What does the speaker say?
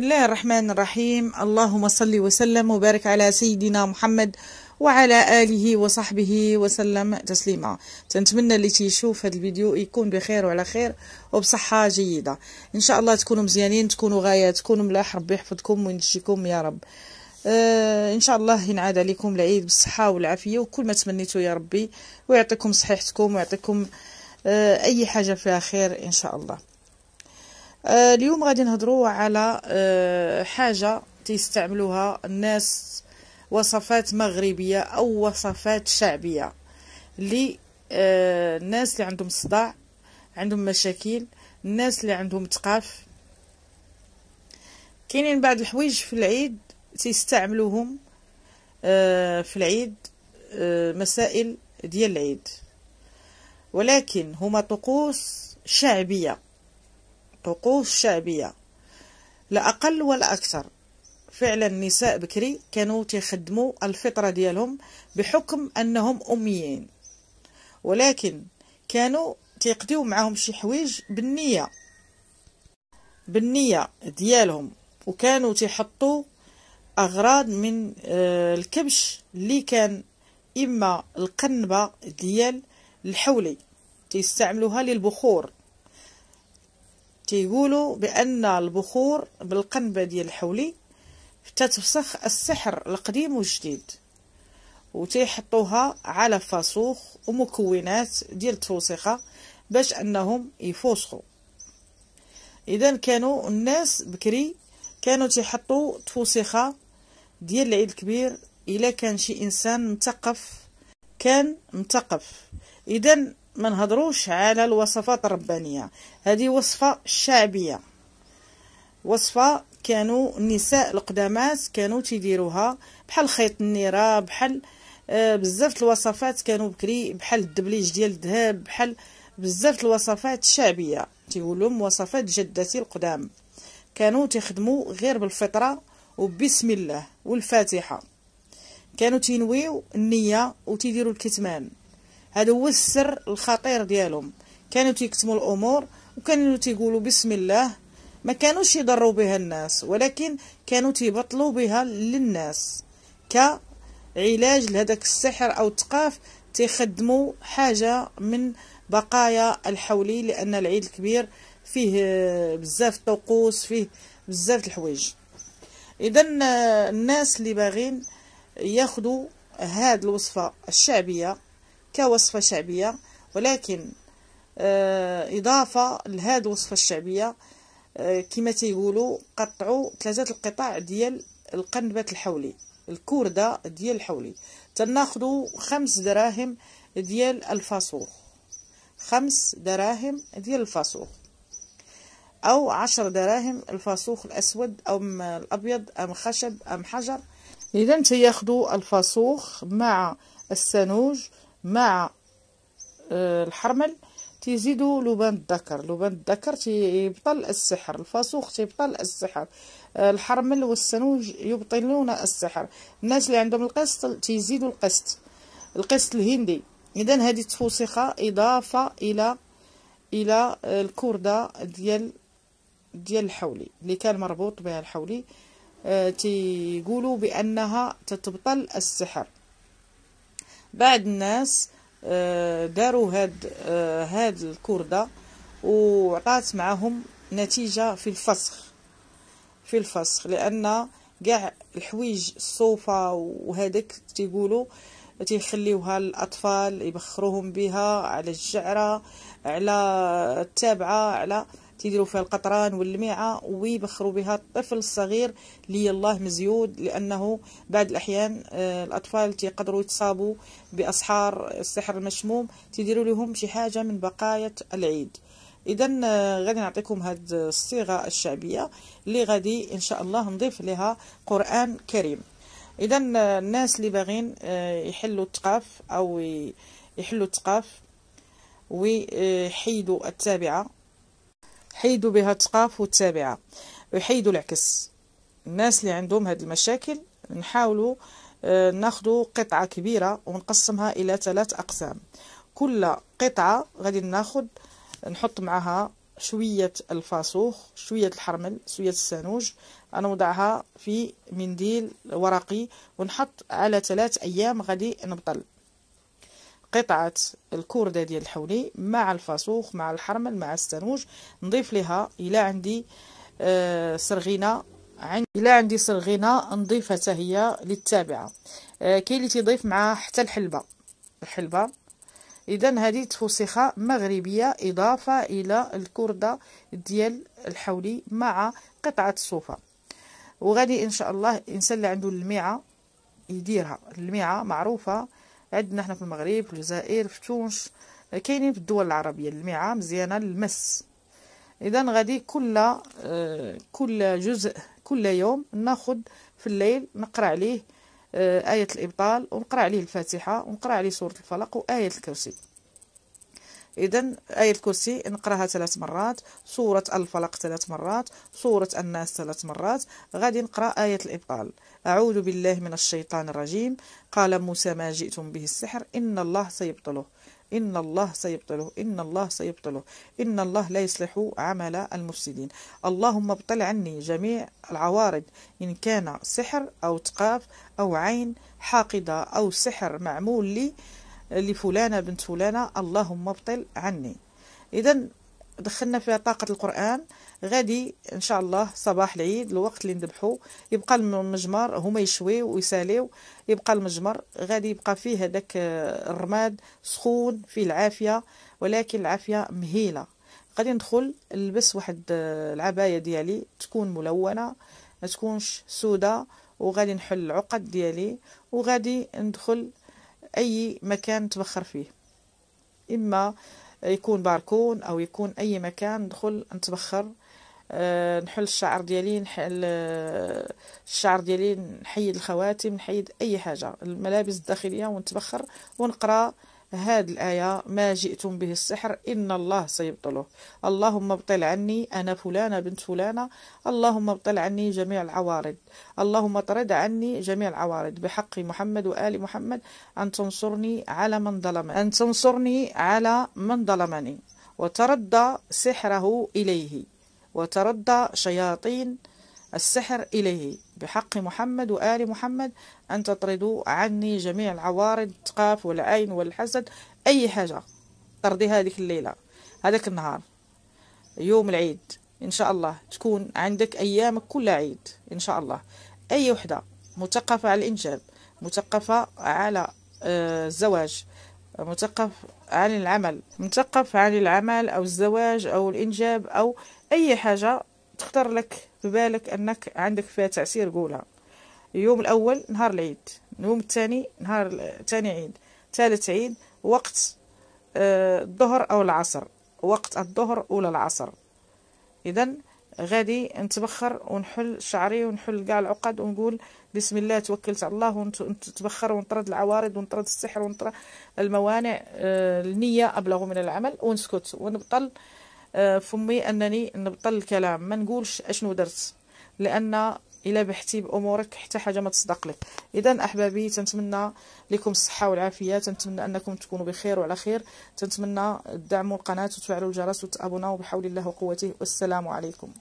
بسم الله الرحمن الرحيم اللهم صل وسلم وبارك على سيدنا محمد وعلى آله وصحبه وسلم تسليما تنتمنى اللي تيشوف هذا الفيديو يكون بخير وعلى خير وبصحة جيدة إن شاء الله تكونوا مزيانين تكونوا غاية تكونوا ملاح ربي يحفظكم وينجيكم يا رب آه ان شاء الله ينعاد عليكم العيد بالصحه والعافيه وكل ما تمنيتو يا ربي ويعطيكم صحيحتكم ويعطيكم آه اي حاجه فيها خير ان شاء الله آه، اليوم غادي نهضروا على آه، حاجه تيستعملوها الناس وصفات مغربيه او وصفات شعبيه اللي آه، الناس اللي عندهم صداع عندهم مشاكل الناس اللي عندهم تقاف كاينين بعض الحوايج في العيد تيستعملوهم في العيد مسائل ديال العيد ولكن هما طقوس شعبيه الطقوس الشعبية لا أقل ولا أكثر فعلا النساء بكري كانوا تخدموا الفطرة ديالهم بحكم أنهم أميين ولكن كانوا تيقضيو معاهم شي حوايج بالنية بالنية ديالهم وكانوا تيحطوا أغراض من آه، الكبش اللي كان إما القنبة ديال الحولي تيستعملوها للبخور تيقولوا بأن البخور بالقنبة ديال الحولي تتفسخ السحر القديم والجديد وتيحطوها على فاسوخ ومكونات ديال التوسخة باش أنهم يفوسخوا إذا كانوا الناس بكري كانوا تيحطوا توسخة ديال العيد الكبير إلا كان شي إنسان مثقف كان مثقف إذا ما نهضروش على الوصفات الربانيه هذه وصفه شعبيه وصفه كانوا النساء القدامات كانوا تيديروها بحال خيط النيره بحال آه، بزاف الوصفات كانوا بكري بحال الدبليج ديال الذهب بحال بزاف الوصفات الشعبيه تيقولهم وصفات جدتي القدام كانوا تخدموا غير بالفطره وبسم الله والفاتحه كانوا تنويو النيه وتيديروا الكتمان هذا هو السر الخطير ديالهم كانوا تيكتموا الامور وكانوا تيقولوا بسم الله ما كانوش يضروا بها الناس ولكن كانوا تيبطلوا بها للناس كعلاج لهذاك السحر او التقاف تيخدموا حاجه من بقايا الحولي لان العيد الكبير فيه بزاف الطقوس فيه بزاف الحوايج اذا الناس اللي باغين ياخذوا هاد الوصفه الشعبيه كوصفة شعبية ولكن آه، إضافة لهاد الوصفة الشعبية آه، كما تيقولوا قطعوا ثلاثة القطاع ديال القنبات الحولي الكوردة ديال الحولي تناخدو خمس دراهم ديال الفاسوخ خمس دراهم ديال الفاسوخ أو عشر دراهم الفاسوخ الأسود أو الأبيض أم خشب أم حجر إذا تياخدو الفاسوخ مع السنوج مع آه، الحرمل تيزيدوا لبان الذكر لبان الذكر تيبطل السحر الفاسوخ تيبطل السحر آه، الحرمل والسنوج يبطلون السحر الناس اللي عندهم القسط تيزيدوا القسط القسط الهندي اذا هذه تفوسخه اضافه الى الى آه، الكرده ديال ديال الحولي اللي كان مربوط بها الحولي تيقولوا بانها تتبطل السحر بعد الناس آه، داروا هاد آه، هاد الكرده وعطات معاهم نتيجه في الفسخ في الفسخ لان كاع الحويج الصوفه وهذاك تيقولوا تيخليوها للاطفال يبخروهم بها على الجعره على التابعه على تيديروا فيها القطران واللميعه ويبخروا بها الطفل الصغير لي الله مزيود لانه بعد الاحيان آه، الاطفال تيقدروا يتصابوا باسحار السحر المشموم تيديروا لهم شي حاجه من بقايا العيد اذا آه، غادي نعطيكم هاد الصيغه الشعبيه اللي غادي ان شاء الله نضيف لها قران كريم اذا آه، الناس اللي باغين يحلوا التقاف او يحلوا التقاف ويحيدوا التابعه حيدوا بها تقاف والتابعة ويحيدوا العكس الناس اللي عندهم هاد المشاكل نحاولوا آه، ناخدو قطعة كبيرة ونقسمها إلى ثلاث أقسام كل قطعة غادي ناخد نحط معها شوية الفاسوخ شوية الحرمل شوية السانوج أنا وضعها في منديل ورقي ونحط على ثلاث أيام غادي نبطل قطعة الكوردة ديال الحولي مع الفاسوخ مع الحرمل مع السنوج نضيف لها إلى عندي سرغينة آه، عندي إلا عندي سرغينة نضيفها حتى هي للتابعة آه، كاين اللي تيضيف معها حتى الحلبة الحلبة إذا هذه تفوسخة مغربية إضافة إلى الكردة ديال الحولي مع قطعة الصوفة وغادي إن شاء الله الإنسان اللي عنده الميعه يديرها الميعه معروفة عندنا احنا في المغرب في الجزائر في تونس كاينين في الدول العربيه المعه مزيانه للمس اذا غادي كل آه، كل جزء كل يوم ناخد في الليل نقرا عليه آه، ايه الابطال ونقرا عليه الفاتحه ونقرا عليه سوره الفلق وايه الكرسي إذا آية الكرسي نقراها ثلاث مرات سورة الفلق ثلاث مرات سورة الناس ثلاث مرات غادي نقرأ آية الإبطال أعوذ بالله من الشيطان الرجيم قال موسى ما جئتم به السحر إن الله سيبطله إن الله سيبطله إن الله سيبطله إن الله لا يصلح عمل المفسدين اللهم ابطل عني جميع العوارض إن كان سحر أو تقاف أو عين حاقدة أو سحر معمول لي لفلانة بنت فلانة اللهم ابطل عني إذا دخلنا فيها طاقة القرآن غادي إن شاء الله صباح العيد الوقت اللي نذبحو يبقى المجمر هما يشويو ويساليو يبقى المجمر غادي يبقى فيه هذاك آه، الرماد سخون فيه العافية ولكن العافية مهيلة غادي ندخل نلبس واحد آه، العباية ديالي تكون ملونة ما تكونش سودة وغادي نحل العقد ديالي وغادي ندخل أي مكان تبخر فيه إما يكون باركون أو يكون أي مكان ندخل نتبخر أه نحل الشعر ديالي نحل آه، الشعر ديالي نحيد الخواتم نحيد أي حاجة الملابس الداخلية ونتبخر ونقرأ هذه الآية ما جئتم به السحر إن الله سيبطله اللهم ابطل عني أنا فلانة بنت فلانة اللهم ابطل عني جميع العوارض اللهم طرد عني جميع العوارض بحق محمد وآل محمد أن تنصرني على من ظلمني أن تنصرني على من ظلمني وتردى سحره إليه وتردى شياطين السحر إليه بحق محمد وآل محمد أن تطردوا عني جميع العوارض التقاف والعين والحسد أي حاجة طردي هذيك الليلة هذاك النهار يوم العيد إن شاء الله تكون عندك أيامك كل عيد إن شاء الله أي وحدة مثقفة على الإنجاب مثقفة على آه، الزواج مثقف عن العمل مثقف عن العمل أو الزواج أو الإنجاب أو أي حاجة تخطر لك ببالك أنك عندك فيها تعسير قولها اليوم الأول نهار العيد اليوم الثاني نهار ثاني عيد ثالث عيد وقت آه، الظهر أو العصر وقت الظهر ولا العصر إذا غادي نتبخر ونحل شعري ونحل كاع العقد ونقول بسم الله توكلت على الله ونتبخر ونطرد العوارض ونطرد السحر ونطرد الموانع آه، النية أبلغ من العمل ونسكت ونبطل آه، فمي انني نبطل الكلام ما نقولش اشنو درت لان الا بحثتي بامورك حتى حاجه ما تصدق لك اذا احبابي تنتمنى لكم الصحه والعافيه تنتمنى انكم تكونوا بخير وعلى خير تنتمنى تدعموا القناه وتفعلوا الجرس وتابوناو بحول الله وقوته والسلام عليكم